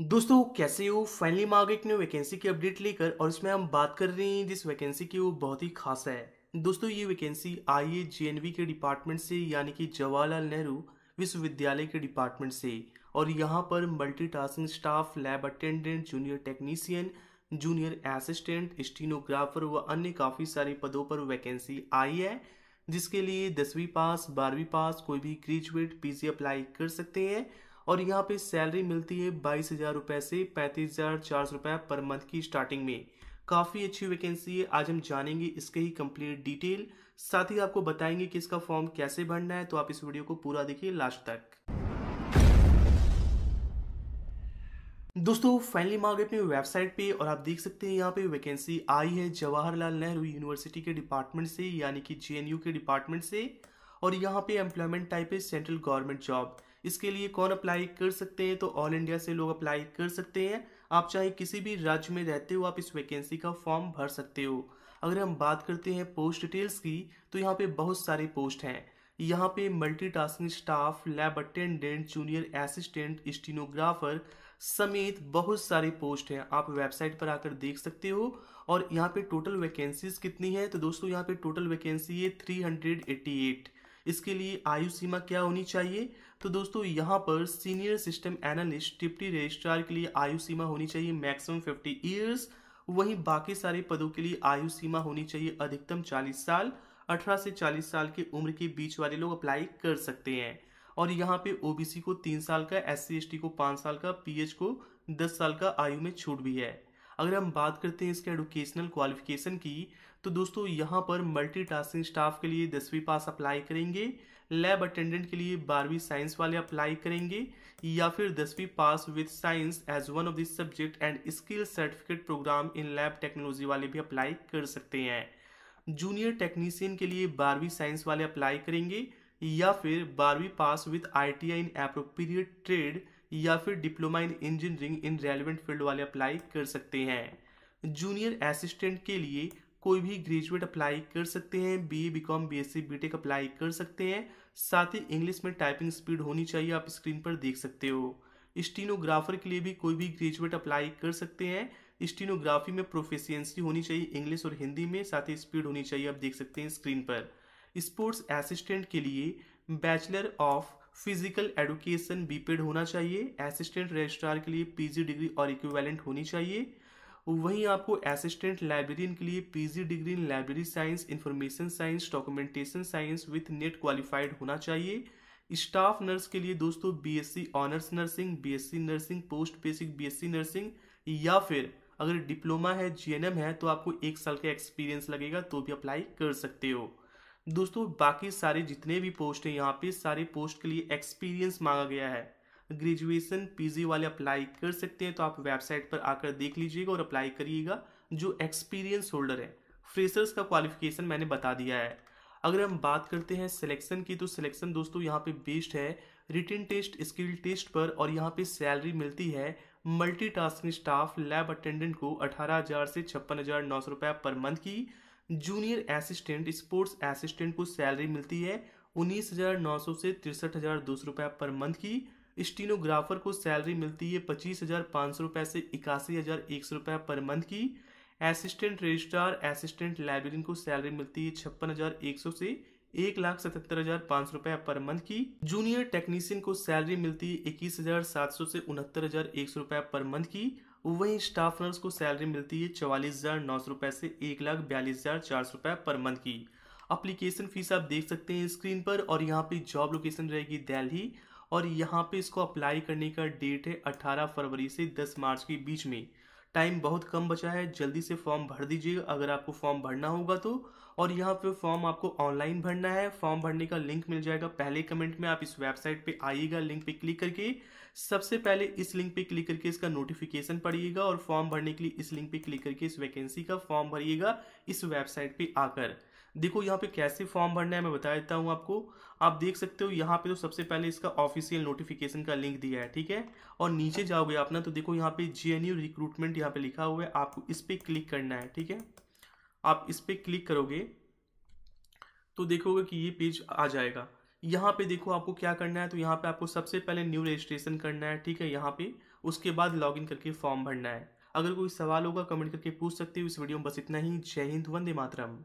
दोस्तों कैसे हो फाइनली मैं आगे एक न्यू वैकेंसी की अपडेट लेकर और इसमें हम बात कर रहे हैं जिस वैकेंसी की वो बहुत ही खास है दोस्तों ये वैकेंसी आई ए के डिपार्टमेंट से यानी कि जवाहरलाल नेहरू विश्वविद्यालय के डिपार्टमेंट से और यहाँ पर multitasking staff lab attendant junior technician junior assistant stenographer व अन्य काफ़ी सारे पदों पर वैकेंसी आई है जिसके लिए दसवीं पास बारहवीं पास कोई भी ग्रेजुएट पीजी अप्लाई कर सकते हैं और यहाँ पे सैलरी मिलती है बाईस हज़ार रुपए से पैंतीस हज़ार चार सौ रुपए पर मंथ की स्टार्टिंग में काफ़ी अच्छी वैकेंसी है आज हम जानेंगे इसके ही कंप्लीट डिटेल साथ ही आपको बताएंगे कि इसका फॉर्म कैसे भरना है तो आप इस वीडियो को पूरा देखिए लास्ट तक दोस्तों फाइनली मांगे अपनी वेबसाइट पे और आप देख सकते हैं यहाँ पे वैकेंसी आई है जवाहरलाल नेहरू यूनिवर्सिटी के डिपार्टमेंट से यानी कि जेएनयू के डिपार्टमेंट से और यहाँ पे एम्प्लॉयमेंट टाइप है सेंट्रल गवर्नमेंट जॉब इसके लिए कौन अप्लाई कर सकते हैं तो ऑल इंडिया से लोग अप्लाई कर सकते हैं आप चाहे किसी भी राज्य में रहते हो आप इस वैकेंसी का फॉर्म भर सकते हो अगर हम बात करते हैं पोस्ट डिटेल्स की तो यहाँ पे बहुत सारी पोस्ट हैं यहाँ पे multitasking staff lab attendant junior assistant stenographer समेत बहुत सारी पोस्ट हैं आप वेबसाइट पर आकर देख सकते हो और यहाँ पे टोटल वैकेंसीज कितनी है तो दोस्तों यहाँ पे टोटल वैकेंसी है थ्री हंड्रेड एट्टी एट इसके लिए आयु सीमा क्या होनी चाहिए तो दोस्तों यहाँ पर senior system analyst deputy registrar के लिए आयु सीमा होनी चाहिए मैक्सिमम फिफ्टी ईयर्स वहीं बाकी सारे पदों के लिए आयु सीमा होनी चाहिए अधिकतम चालीस साल अठारह से चालीस साल की उम्र के बीच वाले लोग अप्लाई कर सकते हैं और यहाँ पे ओबीसी को तीन साल का एस सी को पाँच साल का पीएच को दस साल का आयु में छूट भी है अगर हम बात करते हैं इसके एडुकेशनल क्वालिफिकेशन की तो दोस्तों यहाँ पर मल्टीटास्किंग स्टाफ के लिए दसवीं पास अप्लाई करेंगे लैब अटेंडेंट के लिए बारहवीं साइंस वाले अप्लाई करेंगे या फिर दसवीं pass with science as one of this subject and skill certificate program in lab technology वाले भी अप्लाई कर सकते हैं जूनियर टेक्नीशियन के लिए बारहवीं साइंस वाले अप्लाई करेंगे या फिर बारहवीं pass with I T I in appropriate trade या फिर diploma in engineering in relevant field वाले अप्लाई कर सकते हैं जूनियर असिस्टेंट के लिए कोई भी ग्रेजुएट अप्लाई कर सकते हैं B A B Com B S C B Tech apply कर सकते हैं साथ ही इंग्लिश में टाइपिंग स्पीड होनी चाहिए आप स्क्रीन पर देख सकते हो स्टीनोग्राफर के लिए भी कोई भी ग्रेजुएट अप्लाई कर सकते हैं स्टीनोग्राफी में प्रोफेसियंसी होनी चाहिए इंग्लिश और हिंदी में साथ ही स्पीड होनी चाहिए आप देख सकते हैं स्क्रीन पर स्पोर्ट्स असिस्टेंट के लिए bachelor of physical education BPEd होना चाहिए असिस्टेंट रजिस्ट्रार के लिए पीजी डिग्री और इक्विवेलेंट होनी चाहिए वहीं आपको असिस्टेंट लाइब्रेरियन के लिए PG degree in library science information science documentation science with NET qualified होना चाहिए स्टाफ नर्स के लिए दोस्तों BSc honours nursing BSc nursing post basic BSc nursing या फिर अगर डिप्लोमा है जीएनएम है तो आपको एक साल का एक्सपीरियंस लगेगा तो भी अप्लाई कर सकते हो दोस्तों बाकी सारे जितने भी पोस्ट हैं यहाँ पे सारे पोस्ट के लिए एक्सपीरियंस मांगा गया है ग्रेजुएशन पीजी वाले अप्लाई कर सकते हैं तो आप वेबसाइट पर आकर देख लीजिएगा और अप्लाई करिएगा जो एक्सपीरियंस होल्डर है फ्रेशर्स का क्वालिफिकेशन मैंने बता दिया है अगर हम बात करते हैं सिलेक्शन की तो सिलेक्शन दोस्तों यहाँ पे बेस्ड है रिटर्न टेस्ट स्किल टेस्ट पर और यहाँ पे सैलरी मिलती है मल्टीटास्किंग स्टाफ लैब अटेंडेंट को 18,000 से छप्पन हज़ार नौ सौ रुपये पर मंथ की जूनियर असिस्टेंट स्पोर्ट्स असिस्टेंट को सैलरी मिलती है उन्नीस हज़ार नौ सौ से तिरसठ हज़ार दो सौ रुपये पर मंथ की स्टीनोग्राफर को सैलरी मिलती है पच्चीस हज़ार पाँच सौ रुपए से इक्यासी हज़ार एक सौ रुपये पर मंथ की असिस्टेंट रजिस्ट्रार असिस्टेंट लाइब्रेरियन को सैलरी मिलती है छप्पन हज़ार एक सौ से एक लाख सतहत्तर हजार पाँच सौ रुपए पर मंथ की जूनियर टेक्नीशियन को सैलरी मिलती है इक्कीस हजार सात सौ से उनहत्तर हजार एक सौ रुपए पर मंथ की वहीं स्टाफ नर्स को सैलरी मिलती है चवालीस हजार नौ सौ रुपए से एक लाख बयालीस हजार चार सौ रुपए पर मंथ की अप्लीकेशन फीस आप देख सकते हैं स्क्रीन पर और यहाँ पे जॉब लोकेशन रहेगी दिल्ली और यहाँ पे इसको अप्लाई करने का डेट है 18 फरवरी से 10 मार्च के बीच में टाइम बहुत कम बचा है जल्दी से फॉर्म भर दीजिए अगर आपको फॉर्म भरना होगा तो और यहाँ पे फॉर्म आपको ऑनलाइन भरना है फॉर्म भरने का लिंक मिल जाएगा पहले कमेंट में आप इस वेबसाइट पे आइएगा लिंक पे क्लिक करके सबसे पहले इस लिंक पे क्लिक करके इसका नोटिफिकेशन पढ़िएगा और फॉर्म भरने के लिए इस लिंक पे क्लिक करके इस वैकेंसी का फॉर्म भरिएगा इस वेबसाइट पे आकर देखो यहाँ पे कैसे फॉर्म भरना है मैं बता देता हूँ आपको आप देख सकते हो यहाँ पे तो सबसे पहले इसका ऑफिशियल नोटिफिकेशन का लिंक दिया है ठीक है और नीचे जाओगे आप ना तो देखो यहाँ पे जे रिक्रूटमेंट यहाँ पे लिखा हुआ है आपको इस पर क्लिक करना है ठीक है आप इस पर क्लिक करोगे तो देखोगे कि ये पेज आ जाएगा यहाँ पे देखो आपको क्या करना है तो यहाँ पे आपको सबसे पहले न्यू रजिस्ट्रेशन करना है ठीक है यहाँ पे उसके बाद लॉगिन करके फॉर्म भरना है अगर कोई सवाल होगा कमेंट करके पूछ सकते हो इस वीडियो में बस इतना ही जय हिंद वंदे मातरम